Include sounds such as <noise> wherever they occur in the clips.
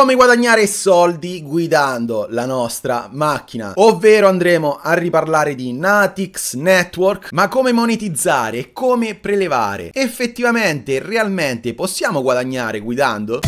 come guadagnare soldi guidando la nostra macchina. Ovvero andremo a riparlare di Natix Network, ma come monetizzare e come prelevare. Effettivamente, realmente possiamo guadagnare guidando?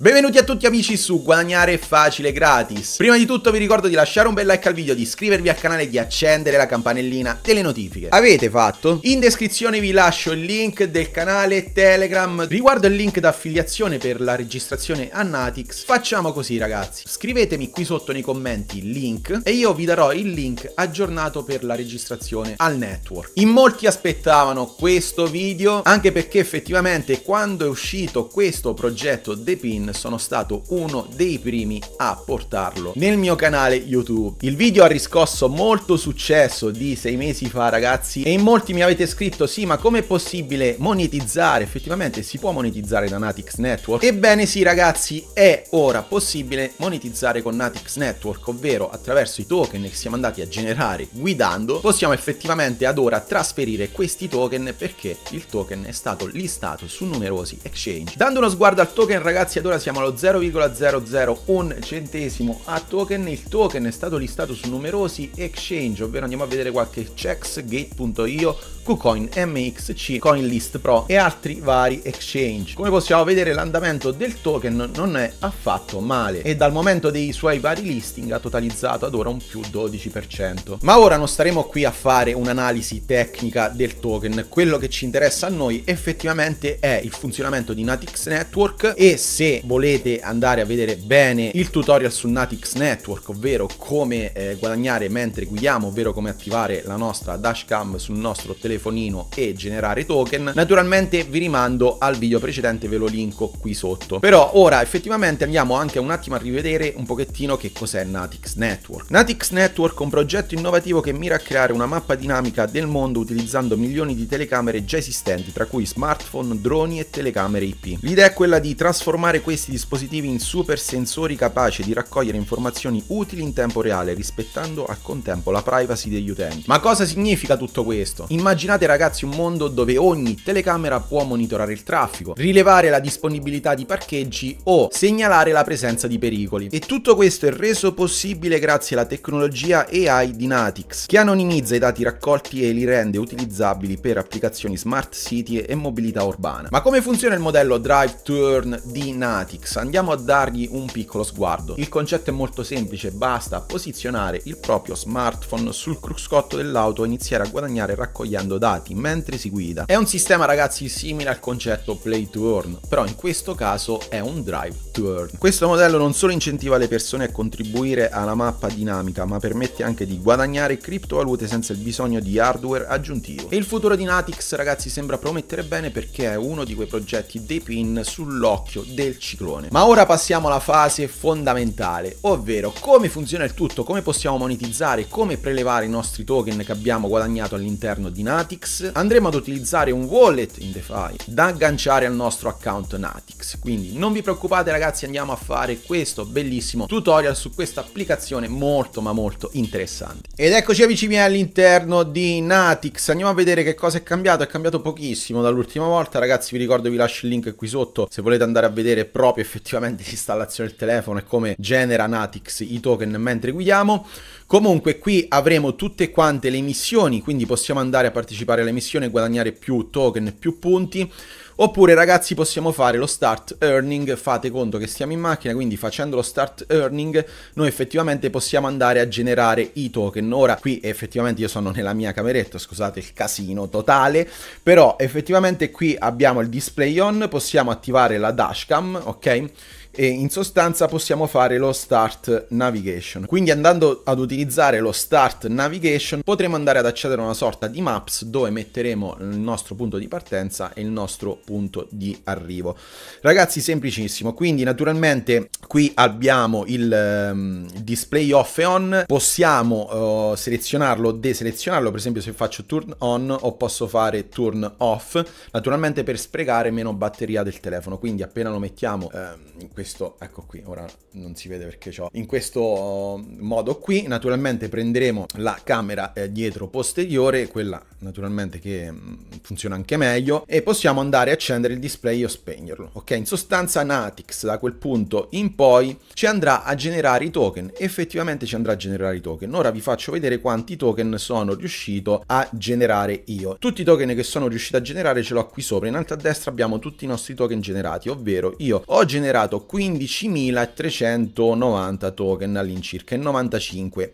Benvenuti a tutti amici su Guadagnare Facile Gratis. Prima di tutto vi ricordo di lasciare un bel like al video, di iscrivervi al canale e di accendere la campanellina delle notifiche. Avete fatto? In descrizione vi lascio il link del canale Telegram riguardo il link d'affiliazione per la registrazione a Natix. Facciamo così ragazzi, scrivetemi qui sotto nei commenti il link e io vi darò il link aggiornato per la registrazione al network. In molti aspettavano questo video anche perché effettivamente quando è uscito questo progetto The Pin sono stato uno dei primi a portarlo nel mio canale YouTube. Il video ha riscosso molto successo di sei mesi fa ragazzi e in molti mi avete scritto sì ma com'è possibile monetizzare? Effettivamente si può monetizzare da Natix Network? Ebbene sì ragazzi è ora possibile monetizzare con Natix Network ovvero attraverso i token che siamo andati a generare guidando possiamo effettivamente ad ora trasferire questi token perché il token è stato listato su numerosi exchange. Dando uno sguardo al token ragazzi ad ora siamo allo 0,001 centesimo a token, il token è stato listato su numerosi exchange, ovvero andiamo a vedere qualche checks, gate.io, KuCoin, MXC, CoinList Pro e altri vari exchange. Come possiamo vedere l'andamento del token non è affatto male e dal momento dei suoi vari listing ha totalizzato ad ora un più 12%. Ma ora non staremo qui a fare un'analisi tecnica del token, quello che ci interessa a noi effettivamente è il funzionamento di Natix Network e se volete andare a vedere bene il tutorial su Natix Network, ovvero come eh, guadagnare mentre guidiamo, ovvero come attivare la nostra dashcam sul nostro telefonino e generare token, naturalmente vi rimando al video precedente, ve lo linko qui sotto. Però ora effettivamente andiamo anche un attimo a rivedere un pochettino che cos'è Natix Network. Natix Network è un progetto innovativo che mira a creare una mappa dinamica del mondo utilizzando milioni di telecamere già esistenti, tra cui smartphone, droni e telecamere IP. L'idea è quella di trasformare questi questi dispositivi in super sensori capaci di raccogliere informazioni utili in tempo reale, rispettando al contempo la privacy degli utenti. Ma cosa significa tutto questo? Immaginate ragazzi un mondo dove ogni telecamera può monitorare il traffico, rilevare la disponibilità di parcheggi o segnalare la presenza di pericoli. E tutto questo è reso possibile grazie alla tecnologia AI di Natix, che anonimizza i dati raccolti e li rende utilizzabili per applicazioni smart city e mobilità urbana. Ma come funziona il modello Drive Turn di Natix? Mathematics, andiamo a dargli un piccolo sguardo. Il concetto è molto semplice, basta posizionare il proprio smartphone sul cruscotto dell'auto e iniziare a guadagnare raccogliendo dati mentre si guida. È un sistema ragazzi simile al concetto play to earn, però in questo caso è un drive to earn. Questo modello non solo incentiva le persone a contribuire alla mappa dinamica, ma permette anche di guadagnare criptovalute senza il bisogno di hardware aggiuntivo. E il futuro di Natix ragazzi sembra promettere bene perché è uno di quei progetti dei pin sull'occhio del ciclo ciclone. Ma ora passiamo alla fase fondamentale, ovvero come funziona il tutto, come possiamo monetizzare, come prelevare i nostri token che abbiamo guadagnato all'interno di Natix. Andremo ad utilizzare un wallet in DeFi da agganciare al nostro account Natix. Quindi non vi preoccupate ragazzi, andiamo a fare questo bellissimo tutorial su questa applicazione molto ma molto interessante. Ed eccoci amici miei all'interno di Natix, andiamo a vedere che cosa è cambiato, è cambiato pochissimo dall'ultima volta, ragazzi vi ricordo vi lascio il link qui sotto se volete andare a vedere proprio proprio effettivamente l'installazione del telefono e come genera Natix i token mentre guidiamo. Comunque qui avremo tutte quante le missioni, quindi possiamo andare a partecipare alle missioni e guadagnare più token, più punti. Oppure ragazzi possiamo fare lo start earning, fate conto che stiamo in macchina, quindi facendo lo start earning noi effettivamente possiamo andare a generare i token. Ora qui effettivamente io sono nella mia cameretta, scusate il casino totale, però effettivamente qui abbiamo il display on, possiamo attivare la dashcam, ok? e in sostanza possiamo fare lo start navigation. Quindi andando ad utilizzare lo start navigation potremo andare ad accedere a una sorta di maps dove metteremo il nostro punto di partenza e il nostro punto di arrivo. Ragazzi semplicissimo, quindi naturalmente qui abbiamo il um, display off e on, possiamo uh, selezionarlo o deselezionarlo, per esempio se faccio turn on o posso fare turn off, naturalmente per sprecare meno batteria del telefono, quindi appena lo mettiamo uh, in questo questo, ecco qui, ora non si vede perché ho in questo mm, modo qui, naturalmente prenderemo la camera eh, dietro posteriore, quella naturalmente che mm, funziona anche meglio, e possiamo andare a accendere il display o spegnerlo, ok? In sostanza Natix da quel punto in poi ci andrà a generare i token, effettivamente ci andrà a generare i token, ora vi faccio vedere quanti token sono riuscito a generare io. Tutti i token che sono riuscito a generare ce l'ho qui sopra, in alto a destra abbiamo tutti i nostri token generati, ovvero io ho generato qui 15.390 token all'incirca, il 95%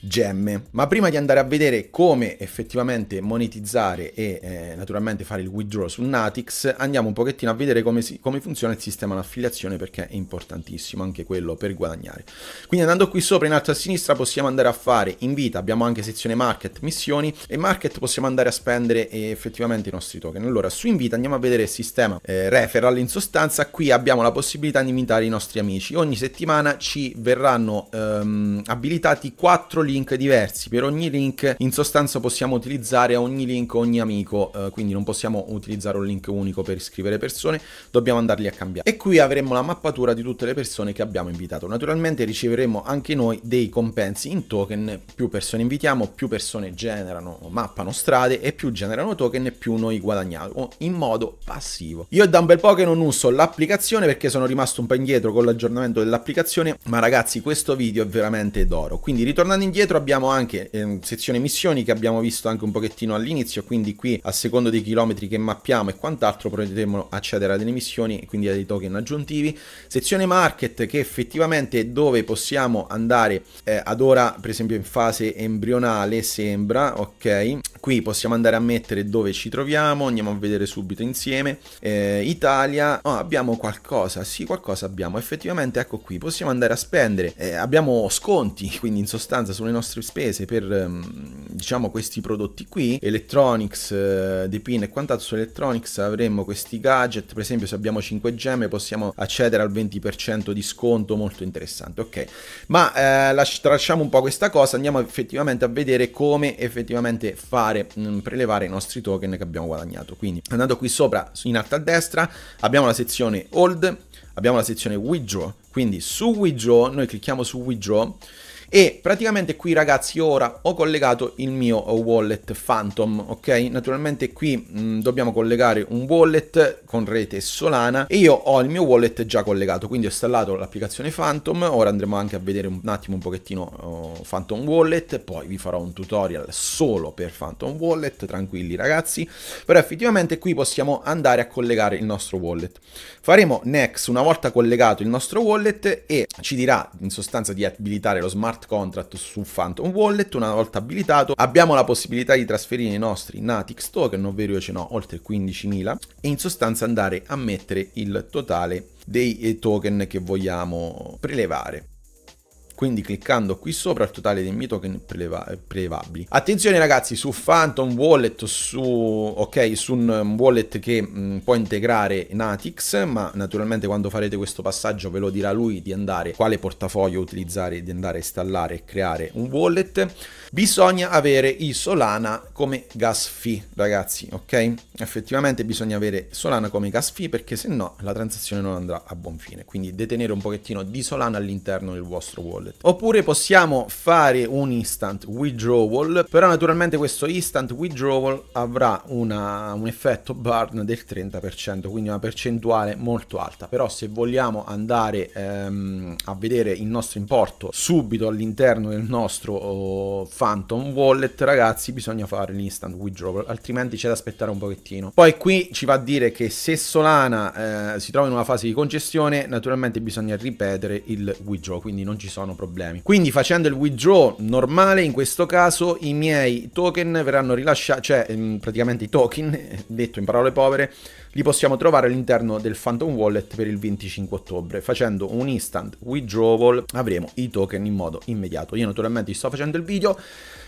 gemme. Ma prima di andare a vedere come effettivamente monetizzare e eh, naturalmente fare il withdraw su Natix, andiamo un pochettino a vedere come, si, come funziona il sistema di affiliazione perché è importantissimo anche quello per guadagnare. Quindi andando qui sopra in alto a sinistra possiamo andare a fare invita, abbiamo anche sezione market, missioni e market possiamo andare a spendere eh, effettivamente i nostri token. Allora su invita andiamo a vedere il sistema eh, referral in sostanza, qui abbiamo la possibilità di invitare i nostri amici. Ogni settimana ci verranno ehm, abilitati 4 libri link diversi, per ogni link in sostanza possiamo utilizzare ogni link ogni amico, eh, quindi non possiamo utilizzare un link unico per iscrivere persone, dobbiamo andarli a cambiare. E qui avremo la mappatura di tutte le persone che abbiamo invitato. Naturalmente riceveremo anche noi dei compensi in token, più persone invitiamo, più persone generano, mappano strade e più generano token più noi guadagniamo in modo passivo. Io da un bel po' che non uso l'applicazione perché sono rimasto un po' indietro con l'aggiornamento dell'applicazione, ma ragazzi questo video è veramente d'oro, quindi ritornando indietro dietro abbiamo anche eh, sezione missioni che abbiamo visto anche un pochettino all'inizio, quindi qui a secondo dei chilometri che mappiamo e quant'altro potremo accedere a delle missioni e quindi a dei token aggiuntivi. Sezione market che effettivamente è dove possiamo andare eh, ad ora per esempio in fase embrionale sembra, ok? Qui possiamo andare a mettere dove ci troviamo, andiamo a vedere subito insieme. Eh, Italia, oh, abbiamo qualcosa, sì qualcosa abbiamo, effettivamente ecco qui, possiamo andare a spendere, eh, abbiamo sconti quindi in sostanza sulle le nostre spese per ehm, diciamo questi prodotti qui, electronics, eh, pin e quant'altro su electronics avremmo questi gadget, per esempio se abbiamo 5 gemme possiamo accedere al 20% di sconto, molto interessante, ok. Ma eh, lasci- tralasciamo un po' questa cosa, andiamo effettivamente a vedere come effettivamente fare mh, mm, prelevare i nostri token che abbiamo guadagnato. Quindi andando qui sopra in alto a destra abbiamo la sezione hold, abbiamo la sezione withdraw, quindi su withdraw noi clicchiamo su withdraw e praticamente qui ragazzi ora ho collegato il mio wallet Phantom ok naturalmente qui mh, mm, dobbiamo collegare un wallet con rete Solana e io ho il mio wallet già collegato quindi ho installato l'applicazione Phantom ora andremo anche a vedere un attimo un pochettino uh, Phantom Wallet poi vi farò un tutorial solo per Phantom Wallet tranquilli ragazzi però effettivamente qui possiamo andare a collegare il nostro wallet faremo next una volta collegato il nostro wallet e ci dirà in sostanza di abilitare lo smart smart contract su Phantom Wallet, una volta abilitato abbiamo la possibilità di trasferire i nostri Natix token, ovvero io ce n'ho oltre 15.000, e in sostanza andare a mettere il totale dei eh, token che vogliamo prelevare quindi cliccando qui sopra il totale dei miei token prelevabili. Attenzione ragazzi, su Phantom Wallet, su, okay, su un wallet che mh, mm, può integrare Natix, ma naturalmente quando farete questo passaggio ve lo dirà lui di andare, quale portafoglio utilizzare, di andare a installare e creare un wallet. Bisogna avere i Solana come gas fee, ragazzi, ok? Effettivamente bisogna avere Solana come gas fee perché se no la transazione non andrà a buon fine, quindi detenere un pochettino di Solana all'interno del vostro wallet wallet. Oppure possiamo fare un instant withdrawal, però naturalmente questo instant withdrawal avrà una, un effetto burn del 30%, quindi una percentuale molto alta. Però se vogliamo andare ehm, a vedere il nostro importo subito all'interno del nostro oh, Phantom Wallet, ragazzi, bisogna fare l'instant withdrawal, altrimenti c'è da aspettare un pochettino. Poi qui ci va a dire che se Solana eh, si trova in una fase di congestione, naturalmente bisogna ripetere il withdraw, quindi non ci sono problemi. Quindi facendo il withdraw normale in questo caso i miei token verranno rilasciati, cioè mm, praticamente i token, <laughs> detto in parole povere, li possiamo trovare all'interno del Phantom Wallet per il 25 ottobre. Facendo un instant withdrawal avremo i token in modo immediato. Io naturalmente sto facendo il video,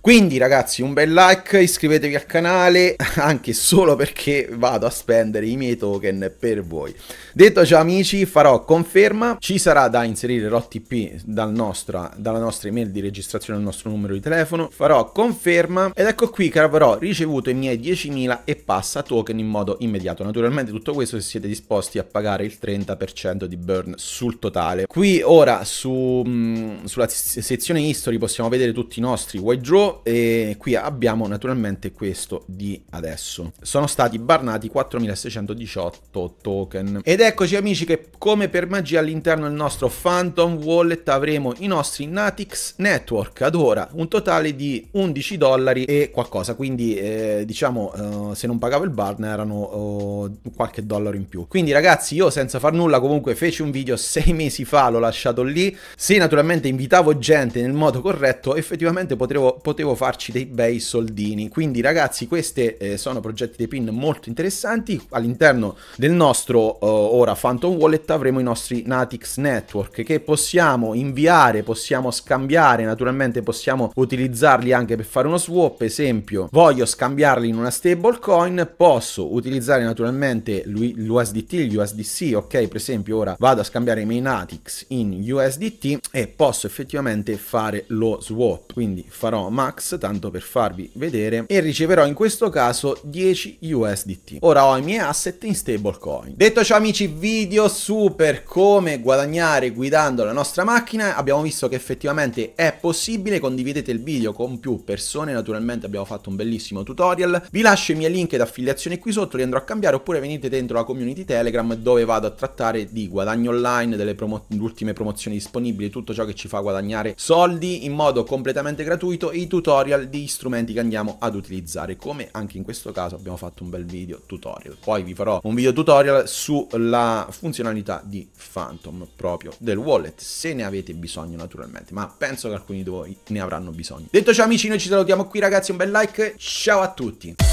quindi ragazzi un bel like, iscrivetevi al canale <laughs> anche solo perché vado a spendere i miei token per voi. Detto ciò amici farò conferma, ci sarà da inserire l'OTP dal dalla nostra email di registrazione al nostro numero di telefono, farò conferma ed ecco qui che avrò ricevuto i miei 10.000 e passa token in modo immediato. Naturalmente tutto questo se siete disposti a pagare il 30% di burn sul totale. Qui ora su, mh, mm, sulla sezione history possiamo vedere tutti i nostri white e qui abbiamo naturalmente questo di adesso. Sono stati barnati 4618 token. Ed eccoci amici che come per magia all'interno del nostro Phantom Wallet avremo i nostri Natix Network ad ora un totale di 11 dollari e qualcosa, quindi eh, diciamo eh, se non pagavo il barn erano eh, qualche dollaro in più. Quindi ragazzi io senza far nulla comunque feci un video 6 mesi fa, l'ho lasciato lì. Se naturalmente invitavo gente nel modo corretto effettivamente potevo, potevo potevo farci dei bei soldini. Quindi ragazzi questi eh, sono progetti dei pin molto interessanti. All'interno del nostro eh, ora Phantom Wallet avremo i nostri Natix Network che possiamo inviare, possiamo scambiare, naturalmente possiamo utilizzarli anche per fare uno swap. Esempio, voglio scambiarli in una stablecoin, posso utilizzare naturalmente l'USDT, l'USDC, ok? Per esempio ora vado a scambiare i miei Natix in USDT e posso effettivamente fare lo swap. Quindi farò ma max tanto per farvi vedere e riceverò in questo caso 10 USDT. Ora ho i miei asset in stablecoin. Detto ciò amici, video su come guadagnare guidando la nostra macchina. Abbiamo visto che effettivamente è possibile, condividete il video con più persone, naturalmente abbiamo fatto un bellissimo tutorial. Vi lascio i miei link ed d'affiliazione qui sotto, li andrò a cambiare oppure venite dentro la community Telegram dove vado a trattare di guadagno online, delle promo ultime promozioni disponibili, tutto ciò che ci fa guadagnare soldi in modo completamente gratuito e i tutorial tutorial di strumenti che andiamo ad utilizzare, come anche in questo caso abbiamo fatto un bel video tutorial. Poi vi farò un video tutorial sulla funzionalità di Phantom proprio del wallet, se ne avete bisogno naturalmente, ma penso che alcuni di voi ne avranno bisogno. Detto ciò amici, noi ci salutiamo qui ragazzi, un bel like, ciao a tutti!